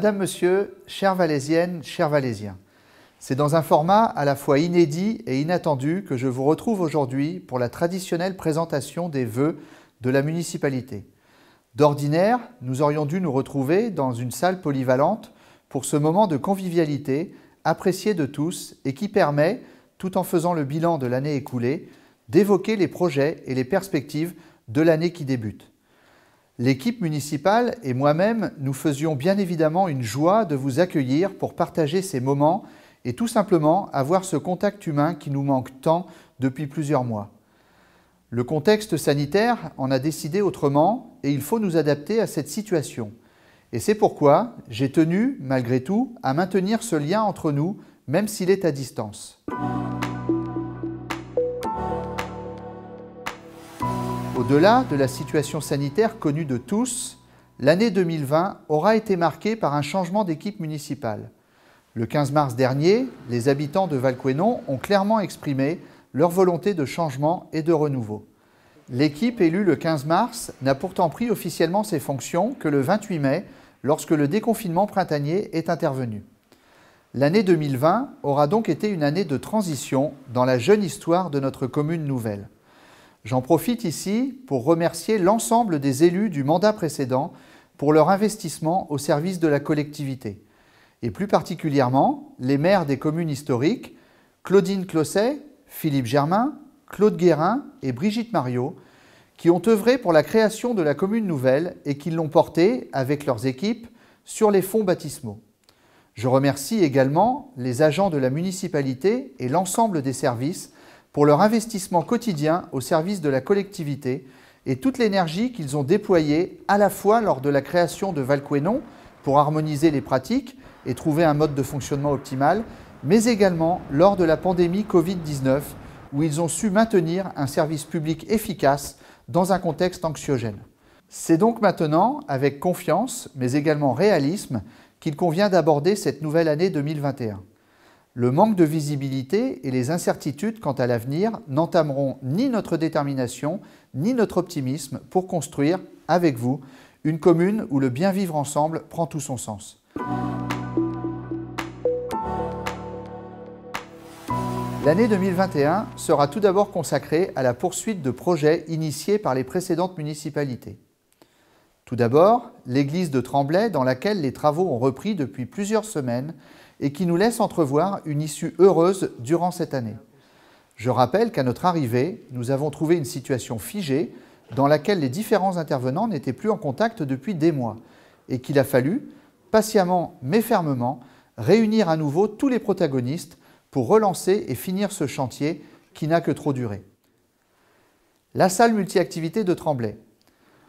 Madame, Monsieur, chères Valaisienne, chers Valaisiens, c'est dans un format à la fois inédit et inattendu que je vous retrouve aujourd'hui pour la traditionnelle présentation des vœux de la municipalité. D'ordinaire, nous aurions dû nous retrouver dans une salle polyvalente pour ce moment de convivialité apprécié de tous et qui permet, tout en faisant le bilan de l'année écoulée, d'évoquer les projets et les perspectives de l'année qui débute. L'équipe municipale et moi-même, nous faisions bien évidemment une joie de vous accueillir pour partager ces moments et tout simplement avoir ce contact humain qui nous manque tant depuis plusieurs mois. Le contexte sanitaire en a décidé autrement et il faut nous adapter à cette situation. Et c'est pourquoi j'ai tenu, malgré tout, à maintenir ce lien entre nous, même s'il est à distance. Au-delà de la situation sanitaire connue de tous, l'année 2020 aura été marquée par un changement d'équipe municipale. Le 15 mars dernier, les habitants de Valquenon ont clairement exprimé leur volonté de changement et de renouveau. L'équipe élue le 15 mars n'a pourtant pris officiellement ses fonctions que le 28 mai, lorsque le déconfinement printanier est intervenu. L'année 2020 aura donc été une année de transition dans la jeune histoire de notre commune nouvelle. J'en profite ici pour remercier l'ensemble des élus du mandat précédent pour leur investissement au service de la collectivité, et plus particulièrement les maires des communes historiques, Claudine Closset, Philippe Germain, Claude Guérin et Brigitte Mario, qui ont œuvré pour la création de la commune nouvelle et qui l'ont portée, avec leurs équipes, sur les fonds baptismaux. Je remercie également les agents de la municipalité et l'ensemble des services pour leur investissement quotidien au service de la collectivité et toute l'énergie qu'ils ont déployée à la fois lors de la création de Valquenon pour harmoniser les pratiques et trouver un mode de fonctionnement optimal, mais également lors de la pandémie Covid-19 où ils ont su maintenir un service public efficace dans un contexte anxiogène. C'est donc maintenant, avec confiance, mais également réalisme, qu'il convient d'aborder cette nouvelle année 2021. Le manque de visibilité et les incertitudes quant à l'avenir n'entameront ni notre détermination, ni notre optimisme pour construire, avec vous, une commune où le bien vivre ensemble prend tout son sens. L'année 2021 sera tout d'abord consacrée à la poursuite de projets initiés par les précédentes municipalités. Tout d'abord, l'église de Tremblay, dans laquelle les travaux ont repris depuis plusieurs semaines et qui nous laisse entrevoir une issue heureuse durant cette année. Je rappelle qu'à notre arrivée, nous avons trouvé une situation figée dans laquelle les différents intervenants n'étaient plus en contact depuis des mois et qu'il a fallu, patiemment mais fermement, réunir à nouveau tous les protagonistes pour relancer et finir ce chantier qui n'a que trop duré. La salle multiactivité de Tremblay.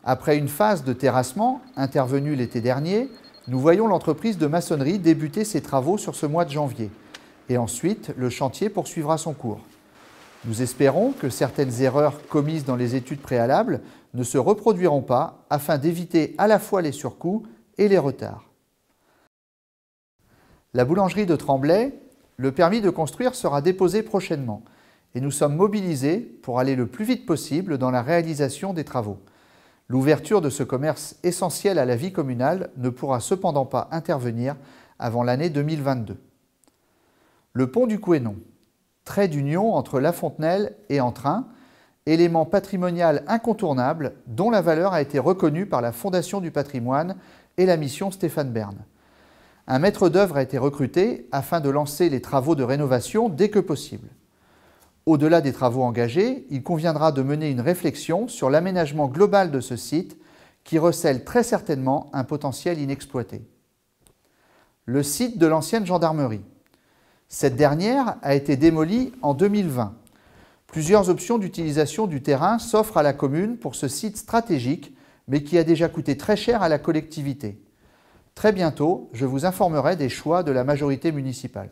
Après une phase de terrassement intervenue l'été dernier, nous voyons l'entreprise de maçonnerie débuter ses travaux sur ce mois de janvier. Et ensuite, le chantier poursuivra son cours. Nous espérons que certaines erreurs commises dans les études préalables ne se reproduiront pas afin d'éviter à la fois les surcoûts et les retards. La boulangerie de Tremblay, le permis de construire sera déposé prochainement et nous sommes mobilisés pour aller le plus vite possible dans la réalisation des travaux. L'ouverture de ce commerce essentiel à la vie communale ne pourra cependant pas intervenir avant l'année 2022. Le pont du Couénon, trait d'union entre La Fontenelle et Entrain, élément patrimonial incontournable dont la valeur a été reconnue par la Fondation du patrimoine et la mission Stéphane Bern. Un maître d'œuvre a été recruté afin de lancer les travaux de rénovation dès que possible. Au-delà des travaux engagés, il conviendra de mener une réflexion sur l'aménagement global de ce site qui recèle très certainement un potentiel inexploité. Le site de l'ancienne gendarmerie. Cette dernière a été démolie en 2020. Plusieurs options d'utilisation du terrain s'offrent à la commune pour ce site stratégique, mais qui a déjà coûté très cher à la collectivité. Très bientôt, je vous informerai des choix de la majorité municipale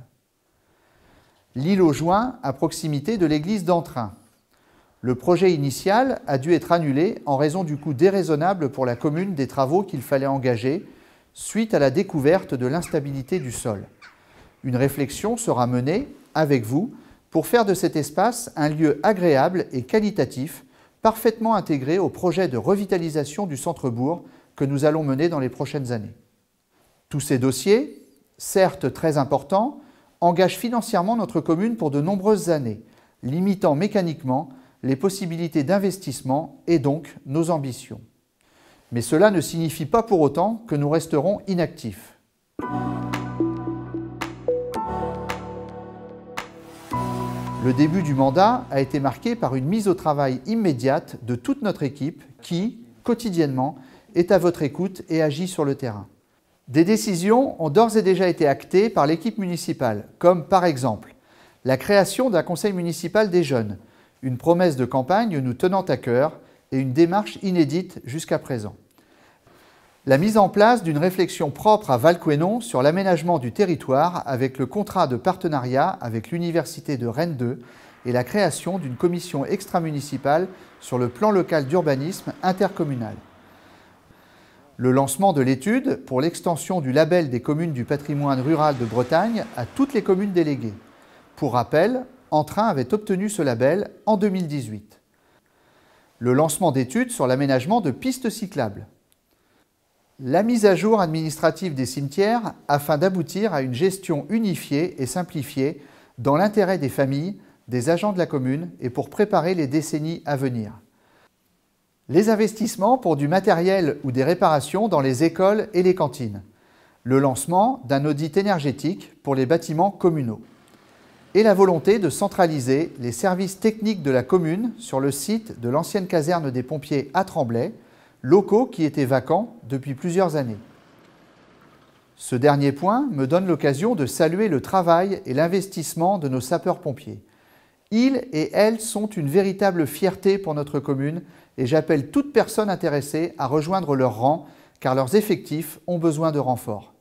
l'île aux joints à proximité de l'église d'Entrain. Le projet initial a dû être annulé en raison du coût déraisonnable pour la commune des travaux qu'il fallait engager suite à la découverte de l'instabilité du sol. Une réflexion sera menée avec vous pour faire de cet espace un lieu agréable et qualitatif, parfaitement intégré au projet de revitalisation du centre-bourg que nous allons mener dans les prochaines années. Tous ces dossiers, certes très importants, engage financièrement notre commune pour de nombreuses années, limitant mécaniquement les possibilités d'investissement et donc nos ambitions. Mais cela ne signifie pas pour autant que nous resterons inactifs. Le début du mandat a été marqué par une mise au travail immédiate de toute notre équipe qui, quotidiennement, est à votre écoute et agit sur le terrain. Des décisions ont d'ores et déjà été actées par l'équipe municipale, comme par exemple la création d'un conseil municipal des jeunes, une promesse de campagne nous tenant à cœur et une démarche inédite jusqu'à présent. La mise en place d'une réflexion propre à Valquenon sur l'aménagement du territoire avec le contrat de partenariat avec l'Université de Rennes 2 et la création d'une commission extramunicipale sur le plan local d'urbanisme intercommunal le lancement de l'étude pour l'extension du label des communes du patrimoine rural de Bretagne à toutes les communes déléguées. Pour rappel, Entrain avait obtenu ce label en 2018. Le lancement d'études sur l'aménagement de pistes cyclables. La mise à jour administrative des cimetières afin d'aboutir à une gestion unifiée et simplifiée dans l'intérêt des familles, des agents de la commune et pour préparer les décennies à venir. Les investissements pour du matériel ou des réparations dans les écoles et les cantines. Le lancement d'un audit énergétique pour les bâtiments communaux. Et la volonté de centraliser les services techniques de la commune sur le site de l'ancienne caserne des pompiers à Tremblay, locaux qui étaient vacants depuis plusieurs années. Ce dernier point me donne l'occasion de saluer le travail et l'investissement de nos sapeurs-pompiers. Ils et elles sont une véritable fierté pour notre commune et j'appelle toute personne intéressée à rejoindre leur rang car leurs effectifs ont besoin de renforts.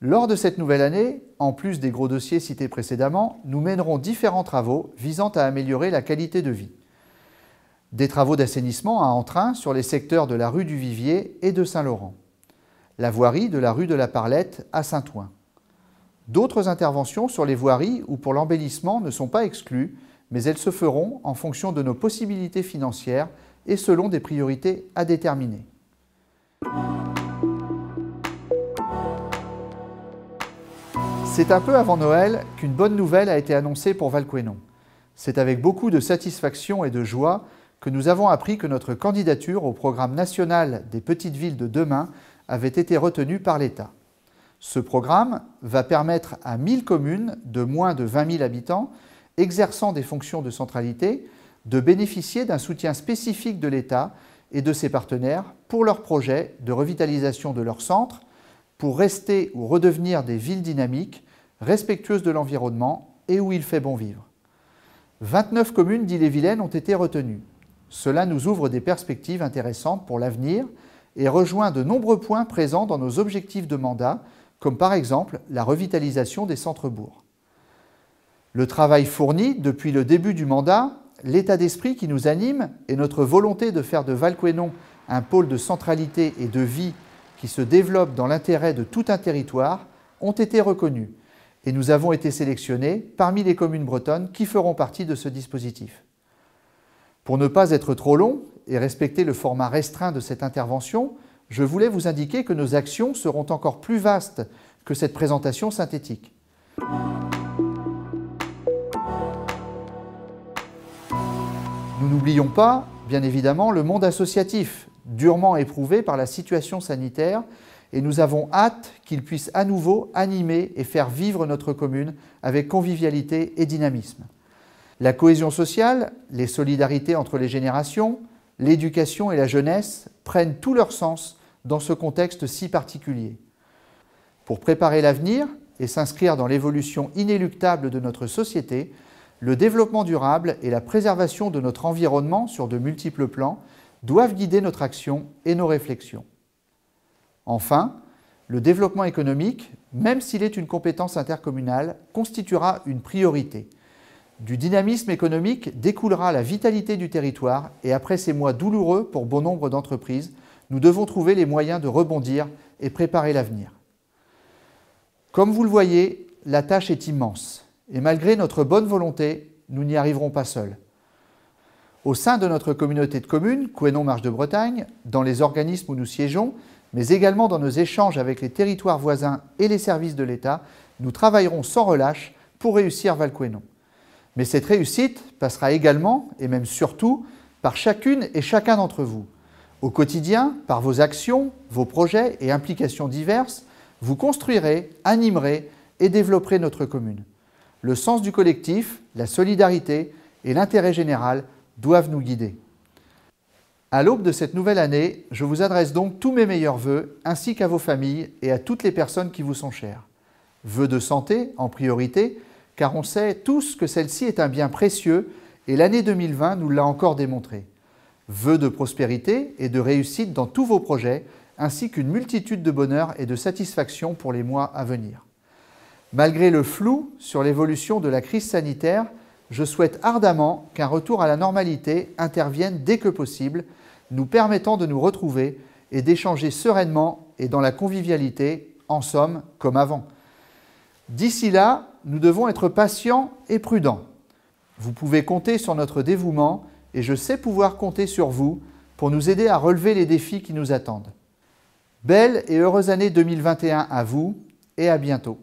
Lors de cette nouvelle année, en plus des gros dossiers cités précédemment, nous mènerons différents travaux visant à améliorer la qualité de vie. Des travaux d'assainissement à entrain sur les secteurs de la rue du Vivier et de Saint-Laurent. La voirie de la rue de la Parlette à Saint-Ouen. D'autres interventions sur les voiries ou pour l'embellissement ne sont pas exclues, mais elles se feront en fonction de nos possibilités financières et selon des priorités à déterminer. C'est un peu avant Noël qu'une bonne nouvelle a été annoncée pour Valquenon. C'est avec beaucoup de satisfaction et de joie que nous avons appris que notre candidature au programme national des petites villes de demain avait été retenue par l'État. Ce programme va permettre à 1000 communes de moins de 20 000 habitants exerçant des fonctions de centralité de bénéficier d'un soutien spécifique de l'État et de ses partenaires pour leurs projets de revitalisation de leur centre, pour rester ou redevenir des villes dynamiques, respectueuses de l'environnement et où il fait bon vivre. 29 communes d'Ille-et-Vilaine ont été retenues. Cela nous ouvre des perspectives intéressantes pour l'avenir et rejoint de nombreux points présents dans nos objectifs de mandat, comme par exemple la revitalisation des centres-bourgs. Le travail fourni depuis le début du mandat, l'état d'esprit qui nous anime et notre volonté de faire de Valquénon un pôle de centralité et de vie qui se développe dans l'intérêt de tout un territoire ont été reconnus et nous avons été sélectionnés parmi les communes bretonnes qui feront partie de ce dispositif. Pour ne pas être trop long et respecter le format restreint de cette intervention, je voulais vous indiquer que nos actions seront encore plus vastes que cette présentation synthétique. Nous n'oublions pas, bien évidemment, le monde associatif, durement éprouvé par la situation sanitaire, et nous avons hâte qu'il puisse à nouveau animer et faire vivre notre commune avec convivialité et dynamisme. La cohésion sociale, les solidarités entre les générations, l'éducation et la jeunesse prennent tout leur sens dans ce contexte si particulier. Pour préparer l'avenir et s'inscrire dans l'évolution inéluctable de notre société, le développement durable et la préservation de notre environnement sur de multiples plans doivent guider notre action et nos réflexions. Enfin, le développement économique, même s'il est une compétence intercommunale, constituera une priorité. Du dynamisme économique découlera la vitalité du territoire et après ces mois douloureux pour bon nombre d'entreprises, nous devons trouver les moyens de rebondir et préparer l'avenir. Comme vous le voyez, la tâche est immense. Et malgré notre bonne volonté, nous n'y arriverons pas seuls. Au sein de notre communauté de communes, Couénon Marche de Bretagne, dans les organismes où nous siégeons, mais également dans nos échanges avec les territoires voisins et les services de l'État, nous travaillerons sans relâche pour réussir val Couénon. Mais cette réussite passera également, et même surtout, par chacune et chacun d'entre vous. Au quotidien, par vos actions, vos projets et implications diverses, vous construirez, animerez et développerez notre commune le sens du collectif, la solidarité et l'intérêt général doivent nous guider. À l'aube de cette nouvelle année, je vous adresse donc tous mes meilleurs vœux, ainsi qu'à vos familles et à toutes les personnes qui vous sont chères. Vœux de santé en priorité, car on sait tous que celle-ci est un bien précieux et l'année 2020 nous l'a encore démontré. Vœux de prospérité et de réussite dans tous vos projets, ainsi qu'une multitude de bonheur et de satisfaction pour les mois à venir. Malgré le flou sur l'évolution de la crise sanitaire, je souhaite ardemment qu'un retour à la normalité intervienne dès que possible, nous permettant de nous retrouver et d'échanger sereinement et dans la convivialité, en somme, comme avant. D'ici là, nous devons être patients et prudents. Vous pouvez compter sur notre dévouement et je sais pouvoir compter sur vous pour nous aider à relever les défis qui nous attendent. Belle et heureuse année 2021 à vous et à bientôt.